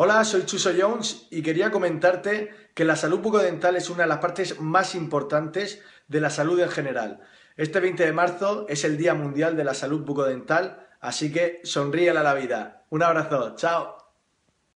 Hola, soy Chuso Jones y quería comentarte que la salud bucodental es una de las partes más importantes de la salud en general. Este 20 de marzo es el Día Mundial de la Salud Bucodental, así que sonríe a la vida. Un abrazo, chao.